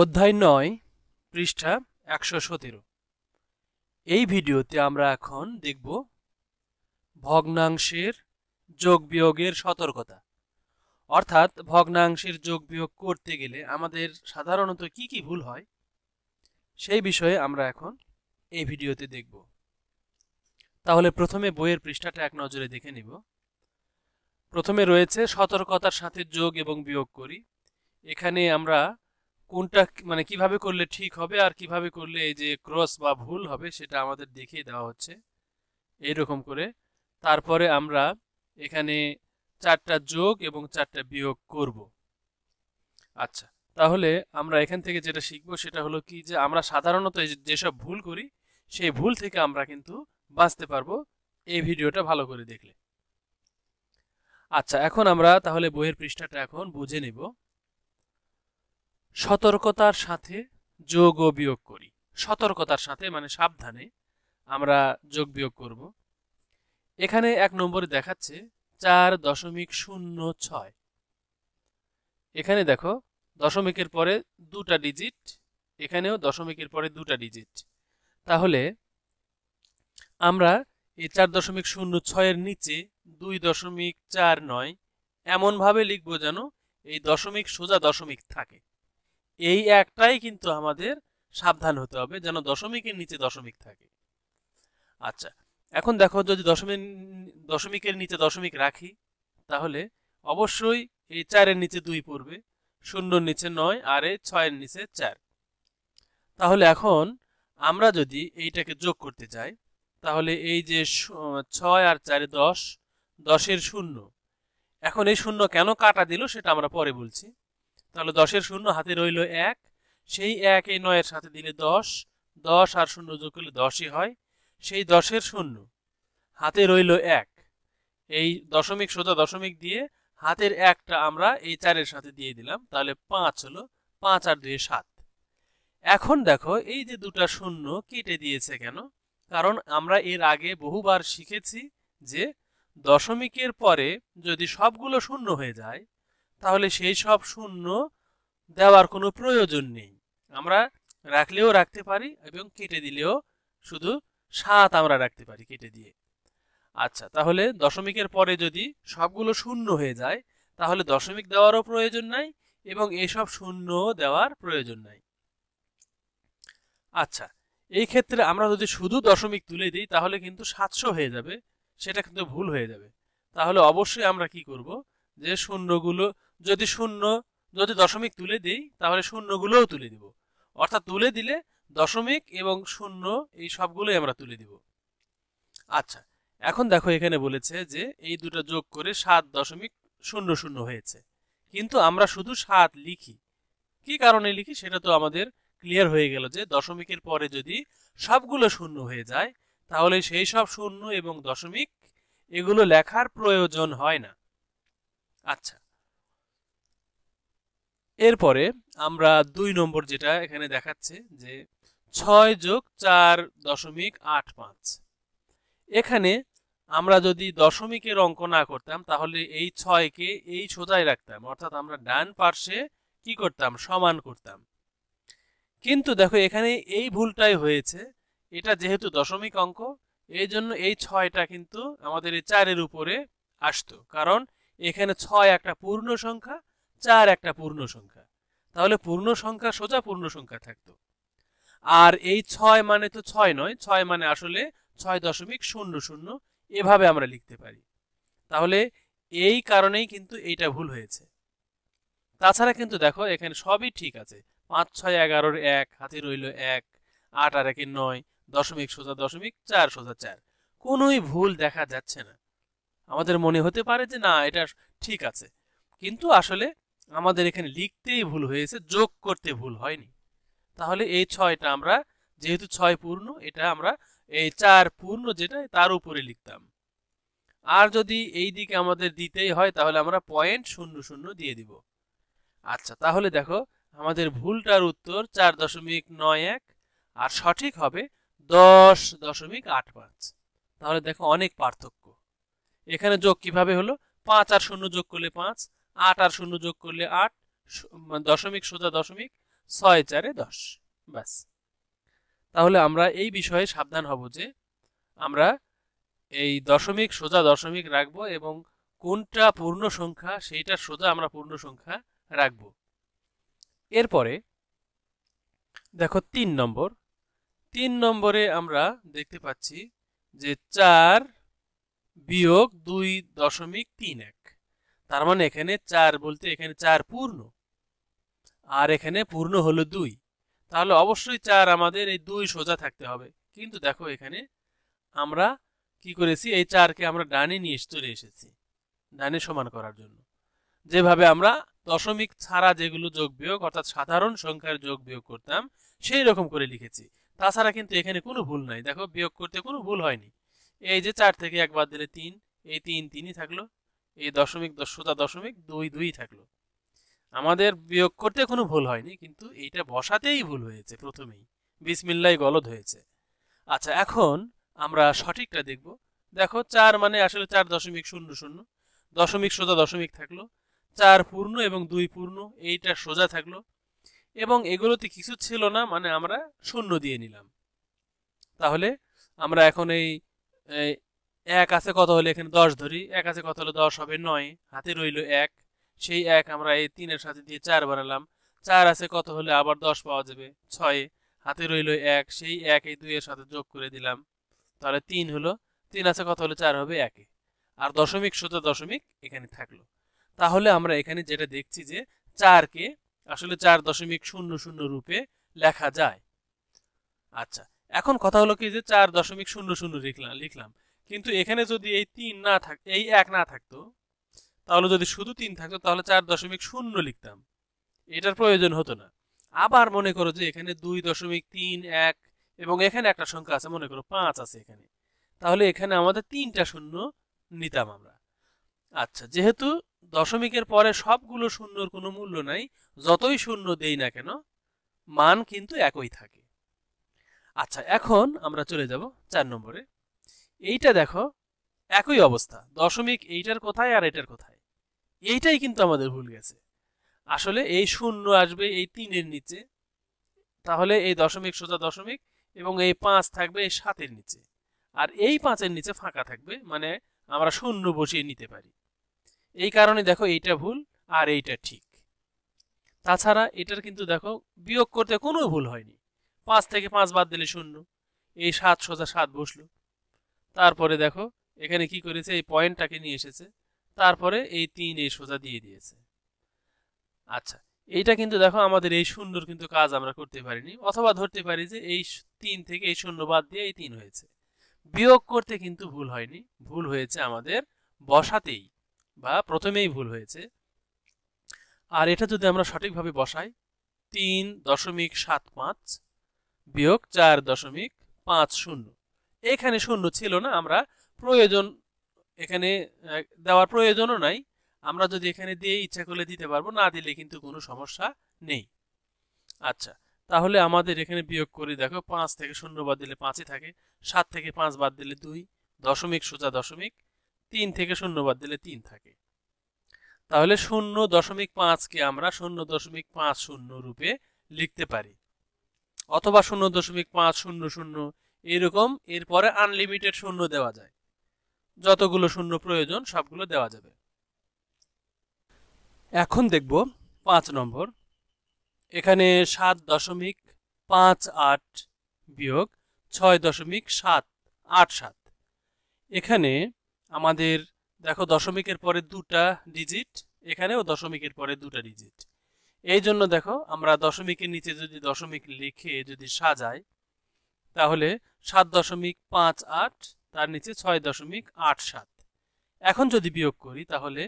অধ্যায় নয় পৃষ্ঠা একশো সতেরো এই ভিডিওতে আমরা এখন দেখব ভগ্নাংশের যোগ বিয়োগের সতর্কতা অর্থাৎ ভগ্নাংশের যোগ বিয়োগ করতে গেলে আমাদের সাধারণত কি কি ভুল হয় সেই বিষয়ে আমরা এখন এই ভিডিওতে দেখব তাহলে প্রথমে বইয়ের পৃষ্ঠাটা এক নজরে দেখে নিব প্রথমে রয়েছে সতর্কতার সাথে যোগ এবং বিয়োগ করি এখানে আমরা কোনটা মানে কিভাবে করলে ঠিক হবে আর কিভাবে করলে এই যে ক্রস বা ভুল হবে সেটা আমাদের দেখিয়ে দেওয়া হচ্ছে এরকম করে তারপরে আমরা এখানে চারটা যোগ এবং চারটা বিয়োগ করব আচ্ছা তাহলে আমরা এখান থেকে যেটা শিখবো সেটা হলো কি যে আমরা সাধারণত যেসব ভুল করি সেই ভুল থেকে আমরা কিন্তু বাঁচতে পারবো এই ভিডিওটা ভালো করে দেখলে আচ্ছা এখন আমরা তাহলে বইয়ের পৃষ্ঠাটা এখন বুঝে নেব সতর্কতার সাথে যোগ ও বিয়োগ করি সতর্কতার সাথে মানে সাবধানে আমরা যোগ বিয়োগ করব এখানে এক নম্বরে দেখাচ্ছে চার দশমিক শূন্য ছয় এখানে দেখো দশমিকের পরে দুটা ডিজিট এখানেও দশমিকের পরে দুটা ডিজিট তাহলে আমরা এই চার দশমিক শূন্য ছয়ের নিচে দুই দশমিক চার নয় এমনভাবে লিখব যেন এই দশমিক সোজা দশমিক থাকে এই একটাই কিন্তু আমাদের সাবধান হতে হবে যেন দশমিকের নিচে দশমিক থাকে আচ্ছা এখন দেখো যদি দশমিক দশমিকের নিচে দশমিক রাখি তাহলে অবশ্যই এই চারের নিচে দুই পড়বে শূন্যর নিচে নয় আর এই ছয়ের নিচে চার তাহলে এখন আমরা যদি এইটাকে যোগ করতে চাই তাহলে এই যে ছয় আর চারে দশ দশের শূন্য এখন এই শূন্য কেন কাটা দিল সেটা আমরা পরে বলছি তাহলে দশের শূন্য হাতে রইল এক সেই এক এই নয়ের সাথে দিলে দশ দশ আর শূন্য যোগ করলে দশই হয় সেই দশের শূন্য হাতে রইল এক এই দশমিক সোজা দশমিক দিয়ে হাতের একটা আমরা এই চারের সাথে দিয়ে দিলাম তাহলে পাঁচ হলো পাঁচ আর দুয়ে সাত এখন দেখো এই যে দুটা শূন্য কেটে দিয়েছে কেন কারণ আমরা এর আগে বহুবার শিখেছি যে দশমিকের পরে যদি সবগুলো শূন্য হয়ে যায় তাহলে সেই সব শূন্য দেওয়ার কোনো প্রয়োজন নেই আমরা রাখলেও রাখতে পারি এবং কেটে দিলেও শুধু সাত আমরা রাখতে পারি কেটে দিয়ে আচ্ছা তাহলে দশমিকের পরে যদি সবগুলো শূন্য হয়ে যায় তাহলে দশমিক দেওয়ারও প্রয়োজন নাই এবং এসব শূন্য দেওয়ার প্রয়োজন নাই আচ্ছা এই ক্ষেত্রে আমরা যদি শুধু দশমিক তুলে দিই তাহলে কিন্তু সাতশো হয়ে যাবে সেটা কিন্তু ভুল হয়ে যাবে তাহলে অবশ্যই আমরা কি করব যে শূন্যগুলো যদি শূন্য যদি দশমিক তুলে দিই তাহলে শূন্যগুলোও তুলে দিব অর্থাৎ তুলে দিলে দশমিক এবং শূন্য এই সবগুলোই আমরা তুলে দিব আচ্ছা এখন দেখো এখানে বলেছে যে এই দুটো যোগ করে সাত দশমিক শূন্য শূন্য হয়েছে কিন্তু আমরা শুধু সাত লিখি কি কারণে লিখি সেটা তো আমাদের ক্লিয়ার হয়ে গেল যে দশমিকের পরে যদি সবগুলো শূন্য হয়ে যায় তাহলে সেই সব শূন্য এবং দশমিক এগুলো লেখার প্রয়োজন হয় না আচ্ছা এরপরে আমরা দুই নম্বর যেটা এখানে দেখাচ্ছে যে ছয় যোগ চার দশমিক আট পাঁচ এখানে আমরা যদি দশমিকের অঙ্ক না করতাম তাহলে এই ছয়কে এই সোজায় রাখতাম অর্থাৎ আমরা ডান পার্শ্বে কি করতাম সমান করতাম কিন্তু দেখো এখানে এই ভুলটাই হয়েছে এটা যেহেতু দশমিক অঙ্ক এই জন্য এই ছয়টা কিন্তু আমাদের এই চারের উপরে আসতো কারণ এখানে ছয় একটা পূর্ণ সংখ্যা চার একটা পূর্ণ সংখ্যা তাহলে পূর্ণ সংখ্যা সোজা পূর্ণ সংখ্যা থাকতো আর এই ছয় মানে তো ছয় নয় ছয় মানে আসলে ছয় দশমিক শূন্য শূন্য এভাবে আমরা লিখতে পারি তাহলে এই কারণেই কিন্তু এইটা ভুল হয়েছে তাছাড়া কিন্তু দেখো এখানে সবই ঠিক আছে পাঁচ ছয় এগারোর এক হাতে রইল এক আট আর একের নয় দশমিক সোজা দশমিক চার সোজা চার কোনোই ভুল দেখা যাচ্ছে না আমাদের মনে হতে পারে যে না এটা ঠিক আছে কিন্তু আসলে আমাদের এখানে লিখতেই ভুল হয়েছে যোগ করতে ভুল হয়নি তাহলে এই ছয়টা আমরা যেহেতু ছয় পূর্ণ এটা আমরা এই চার পূর্ণ যেটা তার উপরে লিখতাম আর যদি এই দিকে আমাদের দিতেই হয় তাহলে আমরা পয়েন্ট শূন্য শূন্য দিয়ে দিব আচ্ছা তাহলে দেখো আমাদের ভুলটার উত্তর চার দশমিক নয় এক আর সঠিক হবে দশ দশমিক আট পাঁচ তাহলে দেখো অনেক পার্থক্য এখানে যোগ কিভাবে হলো পাঁচ আর শূন্য যোগ করলে পাঁচ আট আর শূন্য যোগ করলে আট মানে দশমিক সোজা দশমিক ছয় চারে দশ ব্যাস তাহলে আমরা এই বিষয়ে সাবধান হব যে আমরা এই দশমিক সোজা দশমিক রাখব এবং কোনটা পূর্ণ সংখ্যা সেইটা সোজা আমরা পূর্ণ সংখ্যা রাখব এরপরে দেখো তিন নম্বর তিন নম্বরে আমরা দেখতে পাচ্ছি যে চার বিয়োগ দুই দশমিক তিন এক তার মানে এখানে চার বলতে এখানে চার পূর্ণ আর এখানে পূর্ণ হলো দুই তাহলে অবশ্যই চার আমাদের এই দুই সোজা থাকতে হবে কিন্তু দেখো এখানে আমরা কি করেছি এই চারকে আমরা ডানে নিয়ে চলে এসেছি ডানে সমান করার জন্য যেভাবে আমরা দশমিক ছাড়া যেগুলো যোগ বিয়োগ অর্থাৎ সাধারণ সংখ্যার যোগ বিয়োগ করতাম সেই রকম করে লিখেছি তাছাড়া কিন্তু এখানে কোনো ভুল নাই দেখো বিয়োগ করতে কোনো ভুল হয়নি এই যে চার থেকে একবার দিলে তিন এই তিন তিনই থাকলো এই দশমিক দশটা দশমিক দুই দুই থাকলো আমাদের বিয়োগ করতে কোনো ভুল হয়নি কিন্তু এইটা বসাতেই ভুল হয়েছে প্রথমেই বিসমিল্লাই গলদ হয়েছে আচ্ছা এখন আমরা সঠিকটা দেখব দেখো চার মানে আসলে চার দশমিক শূন্য শূন্য দশমিক সোজা দশমিক থাকলো চার পূর্ণ এবং দুই পূর্ণ এইটা সোজা থাকলো এবং এগুলোতে কিছু ছিল না মানে আমরা শূন্য দিয়ে নিলাম তাহলে আমরা এখন এই এক আছে কত হলে এখানে দশ ধরি এক আছে কত হলে দশ হবে নয় হাতে রইল এক সেই এক আমরা এই তিনের সাথে দিয়ে চার বাড়ালাম চার আছে কত হলে আবার দশ পাওয়া যাবে ছয় হাতে রইল এক সেই এক এই দুইয়ের সাথে যোগ করে দিলাম তাহলে তিন হলো তিন আছে কত হলে চার হবে একে আর দশমিক শত দশমিক এখানে থাকলো তাহলে আমরা এখানে যেটা দেখছি যে চারকে আসলে চার দশমিক শূন্য শূন্য রূপে লেখা যায় আচ্ছা এখন কথা হলো কি যে চার দশমিক শূন্য শূন্য লিখলাম লিখলাম কিন্তু এখানে যদি এই তিন না থাক এই এক না থাকতো তাহলে যদি শুধু তিন থাকতো তাহলে চার দশমিক শূন্য লিখতাম এটার প্রয়োজন হতো না আবার মনে করো যে এখানে দুই দশমিক তিন এক এবং এখানে একটা সংখ্যা আছে মনে করো পাঁচ আছে এখানে তাহলে এখানে আমাদের তিনটা শূন্য নিতাম আমরা আচ্ছা যেহেতু দশমিকের পরে সবগুলো শূন্যর কোনো মূল্য নাই যতই শূন্য দেই না কেন মান কিন্তু একই থাকে আচ্ছা এখন আমরা চলে যাব চার নম্বরে এইটা দেখো একই অবস্থা দশমিক এইটার কোথায় আর এটার কোথায় এইটাই কিন্তু আমাদের ভুল গেছে আসলে এই শূন্য আসবে এই তিনের নিচে তাহলে এই দশমিক সোজা দশমিক এবং এই পাঁচ থাকবে এই সাতের নিচে আর এই পাঁচের নিচে ফাঁকা থাকবে মানে আমরা শূন্য বসিয়ে নিতে পারি এই কারণে দেখো এইটা ভুল আর এইটা ঠিক তাছাড়া এটার কিন্তু দেখো বিয়োগ করতে কোনো ভুল হয়নি পাঁচ থেকে পাঁচ বাদ দিলে শূন্য এই সাত সোজা সাত বসলো তারপরে দেখো এখানে কি করেছে এই পয়েন্টটাকে নিয়ে এসেছে তারপরে এই তিন এই সোজা দিয়ে দিয়েছে আচ্ছা এইটা কিন্তু দেখো আমাদের এই সুন্দর কিন্তু কাজ আমরা করতে পারিনি অথবা ধরতে পারি যে এই তিন থেকে এই শূন্য বাদ দিয়ে এই তিন হয়েছে বিয়োগ করতে কিন্তু ভুল হয়নি ভুল হয়েছে আমাদের বসাতেই বা প্রথমেই ভুল হয়েছে আর এটা যদি আমরা সঠিকভাবে বসাই তিন দশমিক সাত পাঁচ বিয়োগ চার দশমিক পাঁচ শূন্য এখানে শূন্য ছিল না আমরা প্রয়োজন এখানে দেওয়ার প্রয়োজনও নাই আমরা যদি এখানে দিয়ে ইচ্ছা করলে দিতে পারবো না দিলে কিন্তু কোনো সমস্যা নেই আচ্ছা তাহলে আমাদের এখানে বিয়োগ করি দেখো পাঁচ থেকে শূন্য বাদ দিলে পাঁচই থাকে সাত থেকে পাঁচ বাদ দিলে দুই দশমিক সোজা দশমিক তিন থেকে শূন্য বাদ দিলে তিন থাকে তাহলে শূন্য দশমিক পাঁচকে আমরা শূন্য দশমিক পাঁচ শূন্য রূপে লিখতে পারি অথবা শূন্য দশমিক পাঁচ শূন্য শূন্য এরকম এরপরে আনলিমিটেড শূন্য দেওয়া যায় যতগুলো শূন্য প্রয়োজন সবগুলো দেওয়া যাবে এখন দেখব পাঁচ নম্বর এখানে সাত দশমিক পাঁচ আট বিয়োগ ছয় দশমিক সাত আট সাত এখানে আমাদের দেখো দশমিকের পরে দুটা ডিজিট এখানেও দশমিকের পরে দুটা ডিজিট এই জন্য দেখো আমরা দশমিকের নিচে যদি দশমিক লিখে যদি সাজাই তাহলে সাত দশমিক পাঁচ আট তার নিচে ছয় দশমিক আট সাত এখন যদি বিয়োগ করি তাহলে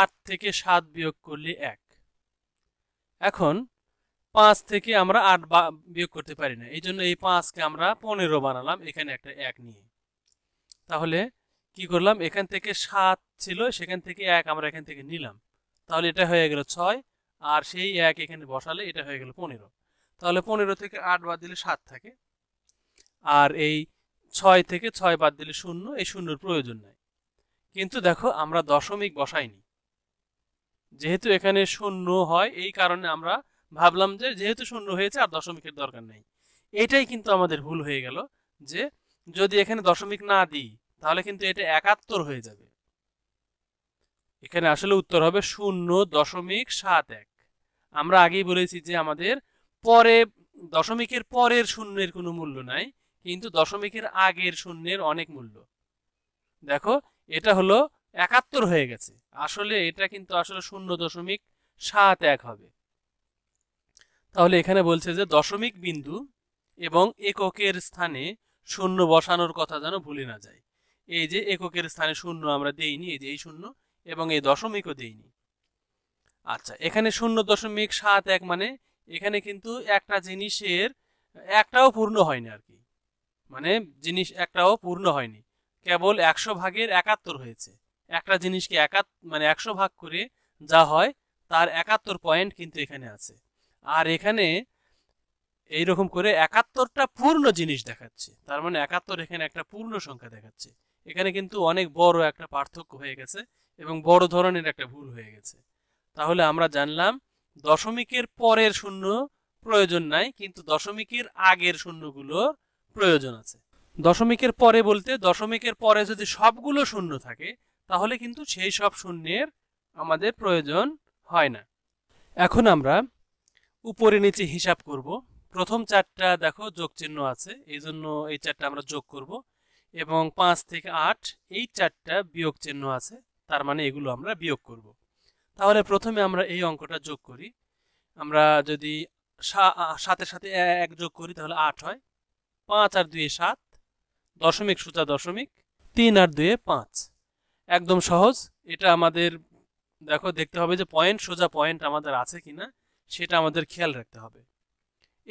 আট থেকে সাত বিয়োগ করলে এক এখন পাঁচ থেকে আমরা আট বিয়োগ করতে পারি না এই জন্য এই পাঁচকে আমরা পনেরো বানালাম এখানে একটা এক নিয়ে তাহলে কি করলাম এখান থেকে সাত ছিল সেখান থেকে এক আমরা এখান থেকে নিলাম তাহলে এটা হয়ে গেল ছয় আর সেই এক এখানে বসালে এটা হয়ে গেল পনেরো তাহলে পনেরো থেকে আট বাদ দিলে সাত থাকে আর এই ছয় থেকে ছয় বাদ দিলে শূন্য এই শূন্যর প্রয়োজন নাই কিন্তু দেখো আমরা দশমিক বসাইনি যেহেতু এখানে শূন্য হয় এই কারণে আমরা ভাবলাম যে যেহেতু শূন্য হয়েছে আর দশমিকের দরকার নেই এটাই কিন্তু আমাদের ভুল হয়ে গেল যে যদি এখানে দশমিক না দিই তাহলে কিন্তু এটা একাত্তর হয়ে যাবে এখানে আসলে উত্তর হবে শূন্য দশমিক সাত এক আমরা আগেই বলেছি যে আমাদের পরে দশমিকের পরের শূন্যের কোনো মূল্য নাই কিন্তু দশমিকের আগের শূন্যের অনেক মূল্য দেখো এটা হলো একাত্তর হয়ে গেছে আসলে এটা কিন্তু আসলে শূন্য দশমিক সাত এক হবে তাহলে এখানে বলছে যে দশমিক বিন্দু এবং এককের স্থানে শূন্য বসানোর কথা যেন ভুলে না যায় এই যে এককের স্থানে শূন্য আমরা দেইনি এই যে এই শূন্য এবং এই দশমিকও দেইনি আচ্ছা এখানে শূন্য দশমিক সাত এক মানে এখানে কিন্তু একটা জিনিসের একটাও পূর্ণ হয়নি আর কি মানে জিনিস একটাও পূর্ণ হয়নি কেবল একশো ভাগের একাত্তর হয়েছে একটা জিনিসকে একাত মানে একশো ভাগ করে যা হয় তার একাত্তর পয়েন্ট কিন্তু এখানে আছে আর এখানে এই রকম করে একাত্তরটা পূর্ণ জিনিস দেখাচ্ছে তার মানে একাত্তর এখানে একটা পূর্ণ সংখ্যা দেখাচ্ছে এখানে কিন্তু অনেক বড় একটা পার্থক্য হয়ে গেছে এবং বড় ধরনের একটা ভুল হয়ে গেছে তাহলে আমরা জানলাম দশমিকের পরের শূন্য প্রয়োজন নাই কিন্তু দশমিকের আগের শূন্যগুলো প্রয়োজন আছে দশমিকের পরে বলতে দশমিকের পরে যদি সবগুলো শূন্য থাকে তাহলে কিন্তু সেই সব শূন্যের আমাদের প্রয়োজন হয় না এখন আমরা উপরে নিচে হিসাব করব প্রথম চারটা দেখো যোগ চিহ্ন আছে এই জন্য এই চারটা আমরা যোগ করব এবং পাঁচ থেকে আট এই চারটা বিয়োগ চিহ্ন আছে তার মানে এগুলো আমরা বিয়োগ করব তাহলে প্রথমে আমরা এই অঙ্কটা যোগ করি আমরা যদি সাথে সাথে এক যোগ করি তাহলে আট হয় পাঁচ আর দুয়ে সাত দশমিক সোজা দশমিক তিন আর দুয়ে পাঁচ একদম সহজ এটা আমাদের দেখো দেখতে হবে যে পয়েন্ট সোজা পয়েন্ট আমাদের আছে কিনা সেটা আমাদের খেয়াল রাখতে হবে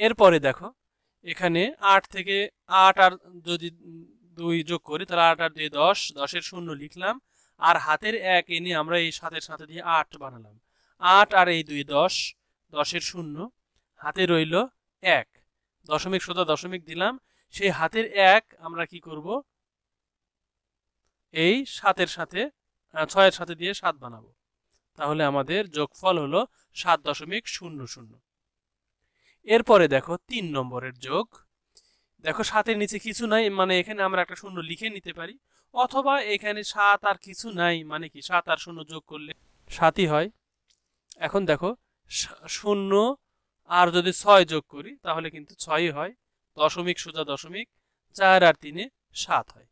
এরপরে দেখো এখানে আট থেকে আট আর যদি দুই যোগ করি তাহলে আট আর দুয়ে দশ দশের শূন্য লিখলাম আর হাতের এক এনে আমরা এই সাতের সাথে দিয়ে আট বানালাম আট আর এই দুই দশ দশের শূন্য হাতে রইল এক দশমিক সোজা দশমিক দিলাম সেই হাতের এক আমরা কি করব এই সাতের সাথে ছয়ের সাথে দিয়ে সাত বানাবো তাহলে আমাদের যোগফল হলো সাত দশমিক শূন্য শূন্য এরপরে দেখো তিন নম্বরের যোগ দেখো সাতের নিচে কিছু নাই মানে এখানে আমরা একটা শূন্য লিখে নিতে পারি অথবা এখানে সাত আর কিছু নাই মানে কি সাত আর শূন্য যোগ করলে সাতই হয় এখন দেখো শূন্য আর যদি ছয় যোগ করি তাহলে কিন্তু ছয়ই হয় দশমিক সোজা দশমিক চার আর তিনে সাত হয়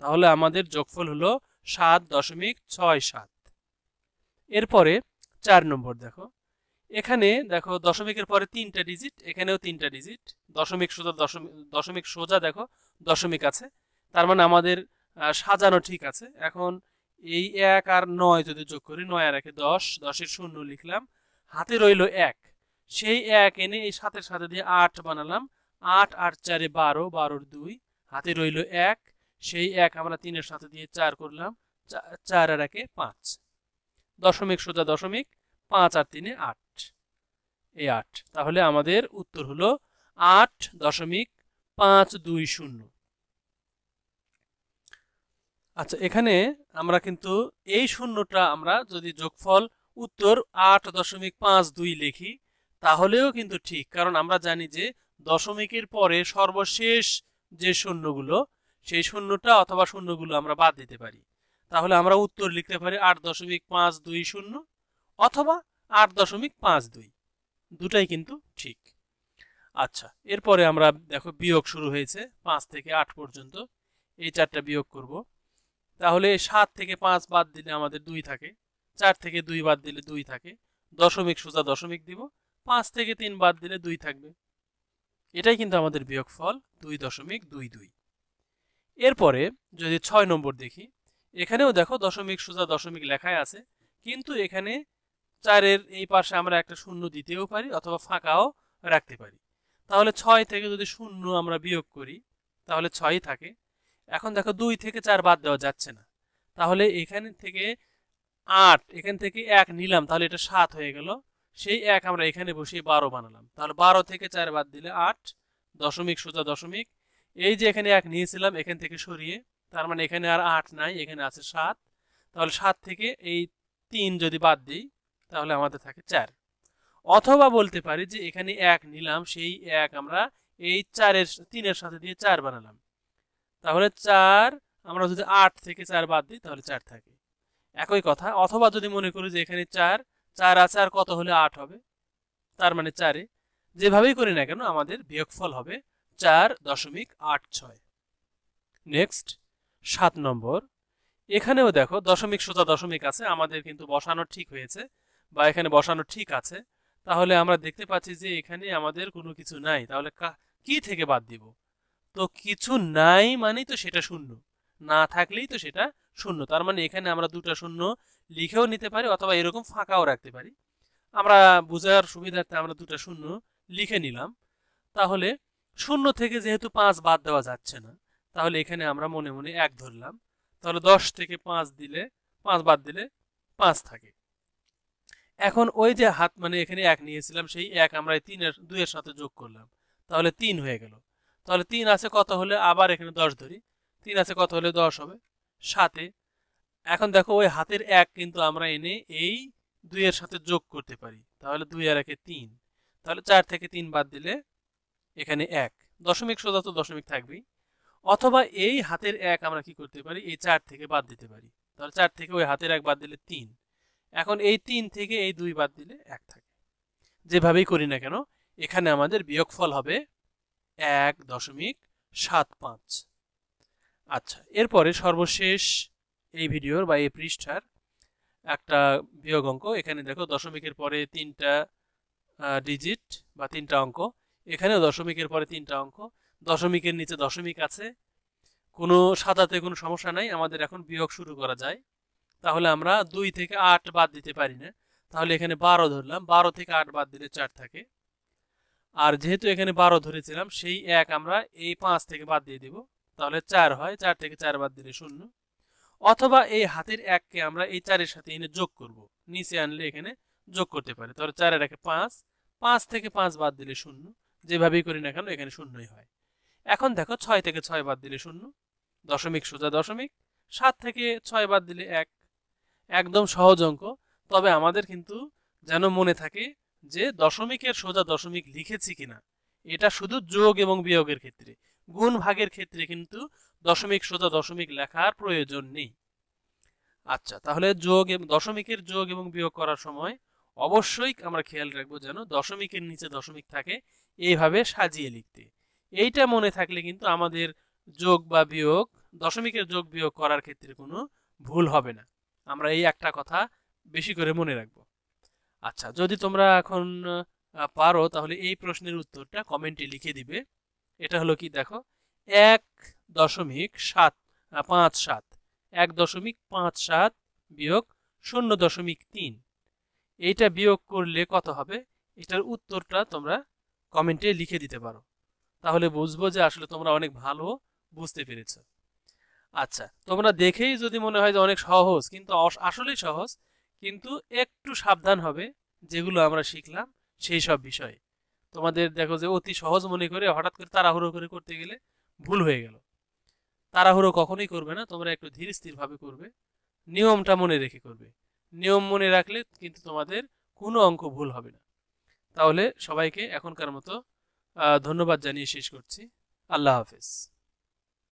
তাহলে আমাদের যোগফল হলো সাত দশমিক ছয় সাত এরপরে চার নম্বর দেখো এখানে দেখো দশমিকের পরে তিনটা ডিজিট এখানেও তিনটা ডিজিট দশমিক সোজা দশমিক দশমিক সোজা দেখো দশমিক আছে তার মানে আমাদের সাজানো ঠিক আছে এখন এই এক আর নয় যদি যোগ করি নয় আর একে দশ দশের শূন্য লিখলাম হাতে রইল এক সেই এক এনে এই সাথে সাথে দিয়ে আট বানালাম আট আট চারে বারো বারোর দুই হাতে রইল এক সেই এক আমরা তিনের সাথে দিয়ে চার করলাম চার আর একে পাঁচ দশমিক সোজা দশমিক পাঁচ আর তিনে আট এই আট তাহলে আমাদের উত্তর হলো আট দশমিক পাঁচ দুই শূন্য আচ্ছা এখানে আমরা কিন্তু এই শূন্যটা আমরা যদি যোগফল উত্তর আট দশমিক পাঁচ দুই লিখি তাহলেও কিন্তু ঠিক কারণ আমরা জানি যে দশমিকের পরে সর্বশেষ যে শূন্যগুলো সেই শূন্যটা অথবা শূন্যগুলো আমরা বাদ দিতে পারি তাহলে আমরা উত্তর লিখতে পারি আট দশমিক পাঁচ দুই শূন্য অথবা আট দশমিক পাঁচ দুই দুটাই কিন্তু ঠিক আচ্ছা এরপরে আমরা দেখো বিয়োগ শুরু হয়েছে পাঁচ থেকে আট পর্যন্ত এই চারটা বিয়োগ করব তাহলে সাত থেকে পাঁচ বাদ দিলে আমাদের দুই থাকে চার থেকে দুই বাদ দিলে দুই থাকে দশমিক সোজা দশমিক দিব পাঁচ থেকে তিন বাদ দিলে দুই থাকবে এটাই কিন্তু আমাদের বিয়োগফল দুই দশমিক দুই দুই এরপরে যদি ছয় নম্বর দেখি এখানেও দেখো দশমিক সোজা দশমিক লেখায় আছে কিন্তু এখানে চারের এই পাশে আমরা একটা শূন্য দিতেও পারি অথবা ফাঁকাও রাখতে পারি তাহলে ছয় থেকে যদি শূন্য আমরা বিয়োগ করি তাহলে ছয়ই থাকে এখন দেখো দুই থেকে চার বাদ দেওয়া যাচ্ছে না তাহলে এখান থেকে আট এখান থেকে এক নিলাম তাহলে এটা সাত হয়ে গেল সেই এক আমরা এখানে বসিয়ে বারো বানালাম তাহলে বারো থেকে চার বাদ দিলে আট দশমিক সোজা দশমিক এই যে এখানে এক নিয়েছিলাম এখান থেকে সরিয়ে তার মানে এখানে আর আট নাই এখানে আছে সাত তাহলে সাত থেকে এই তিন যদি বাদ দিই তাহলে আমাদের থাকে চার অথবা বলতে পারি যে এখানে এক নিলাম সেই এক আমরা এই চারের তিনের সাথে দিয়ে চার বানালাম তাহলে চার আমরা যদি আট থেকে চার বাদ দিই তাহলে চার থাকে একই কথা অথবা যদি মনে করি যে এখানে চার চার আছে আর কত হলে আট হবে তার মানে চারে যেভাবেই করি না কেন আমাদের বিয়োগফল হবে চার দশমিক আট ছয় নেক্সট সাত নম্বর এখানেও দেখো দশমিক সোজা দশমিক আছে আমাদের কিন্তু বসানো ঠিক হয়েছে বা এখানে বসানো ঠিক আছে তাহলে আমরা দেখতে পাচ্ছি যে এখানে আমাদের কোনো কিছু নাই তাহলে কি থেকে বাদ দিব তো কিছু নাই মানেই তো সেটা শূন্য না থাকলেই তো সেটা শূন্য তার মানে এখানে আমরা দুটা শূন্য লিখেও নিতে পারি অথবা এরকম ফাঁকাও রাখতে পারি আমরা বোঝার সুবিধার্থে আমরা দুটা শূন্য লিখে নিলাম তাহলে শূন্য থেকে যেহেতু পাঁচ বাদ দেওয়া যাচ্ছে না তাহলে এখানে আমরা মনে মনে এক ধরলাম তাহলে দশ থেকে পাঁচ দিলে পাঁচ বাদ দিলে পাঁচ থাকে এখন ওই যে হাত মানে এখানে এক নিয়েছিলাম সেই এক আমরা তিনের দুইয়ের সাথে যোগ করলাম তাহলে তিন হয়ে গেল তাহলে তিন আছে কত হলে আবার এখানে দশ ধরি তিন আছে কত হলে দশ হবে সাতে এখন দেখো ওই হাতের এক কিন্তু আমরা এনে এই দুইয়ের সাথে যোগ করতে পারি তাহলে দুই আর একে তিন তাহলে চার থেকে তিন বাদ দিলে এখানে এক দশমিক সোজা তো দশমিক থাকবেই অথবা এই হাতের এক আমরা কি করতে পারি এই চার থেকে বাদ দিতে পারি তাহলে চার থেকে ওই হাতের এক বাদ দিলে তিন এখন এই তিন থেকে এই দুই বাদ দিলে এক থাকে যেভাবেই করি না কেন এখানে আমাদের বিয়োগফল হবে এক দশমিক সাত পাঁচ আচ্ছা এরপরে সর্বশেষ এই ভিডিওর বা এই পৃষ্ঠার একটা বিয়োগ অঙ্ক এখানে দেখো দশমিকের পরে তিনটা ডিজিট বা তিনটা অঙ্ক এখানেও দশমিকের পরে তিনটা অঙ্ক দশমিকের নিচে দশমিক আছে কোনো সাদাতে কোনো সমস্যা নাই আমাদের এখন বিয়োগ শুরু করা যায় তাহলে আমরা দুই থেকে আট বাদ দিতে পারি না তাহলে এখানে বারো ধরলাম বারো থেকে আট বাদ দিলে চার থাকে আর যেহেতু এখানে বারো ধরেছিলাম সেই এক আমরা এই পাঁচ থেকে বাদ দিয়ে দিব তাহলে চার হয় চার থেকে চার বাদ দিলে শূন্য অথবা এই হাতের এককে আমরা এই চারের সাথে এনে যোগ করব নিচে আনলে এখানে যোগ করতে পারে ধরো চারের একে পাঁচ পাঁচ থেকে পাঁচ বাদ দিলে শূন্য যেভাবেই করি না কেন এখানে শূন্যই হয় এখন দেখো ছয় থেকে ছয় বাদ দিলে শূন্য দশমিক সোজা দশমিক সাত থেকে ছয় বাদ দিলে এক একদম সহজ অঙ্ক তবে আমাদের কিন্তু যেন মনে থাকে যে দশমিকের সোজা দশমিক লিখেছি কিনা এটা শুধু যোগ এবং বিয়োগের ক্ষেত্রে গুণ ভাগের ক্ষেত্রে কিন্তু দশমিক সোজা দশমিক লেখার প্রয়োজন নেই আচ্ছা তাহলে যোগ এবং দশমিকের যোগ এবং বিয়োগ করার সময় অবশ্যই আমরা খেয়াল রাখবো যেন দশমিকের নিচে দশমিক থাকে এইভাবে সাজিয়ে লিখতে এইটা মনে থাকলে কিন্তু আমাদের যোগ বা বিয়োগ দশমিকের যোগ বিয়োগ করার ক্ষেত্রে কোনো ভুল হবে না আমরা এই একটা কথা বেশি করে মনে রাখব আচ্ছা যদি তোমরা এখন পারো তাহলে এই প্রশ্নের উত্তরটা কমেন্টে লিখে দিবে এটা হলো কি দেখো এক দশমিক সাত পাঁচ সাত এক দশমিক পাঁচ সাত বিয়োগ শূন্য দশমিক তিন এইটা বিয়োগ করলে কত হবে এটার উত্তরটা তোমরা কমেন্টে লিখে দিতে পারো তাহলে বুঝবো যে আসলে তোমরা অনেক ভালো বুঝতে পেরেছ আচ্ছা তোমরা দেখেই যদি মনে হয় যে অনেক সহজ কিন্তু আসলেই সহজ কিন্তু একটু সাবধান হবে যেগুলো আমরা শিখলাম সেই সব বিষয়ে তোমাদের দেখো যে অতি সহজ মনে করে হঠাৎ করে তাড়াহুড়ো করে করতে গেলে ভুল হয়ে গেল তাড়াহুড়ো কখনোই করবে না তোমরা একটু ধীর স্থিরভাবে করবে নিয়মটা মনে রেখে করবে নিয়ম মনে রাখলে কিন্তু তোমাদের কোনো অঙ্ক ভুল হবে না তাহলে সবাইকে এখনকার মতো ধন্যবাদ জানিয়ে শেষ করছি আল্লাহ হাফেজ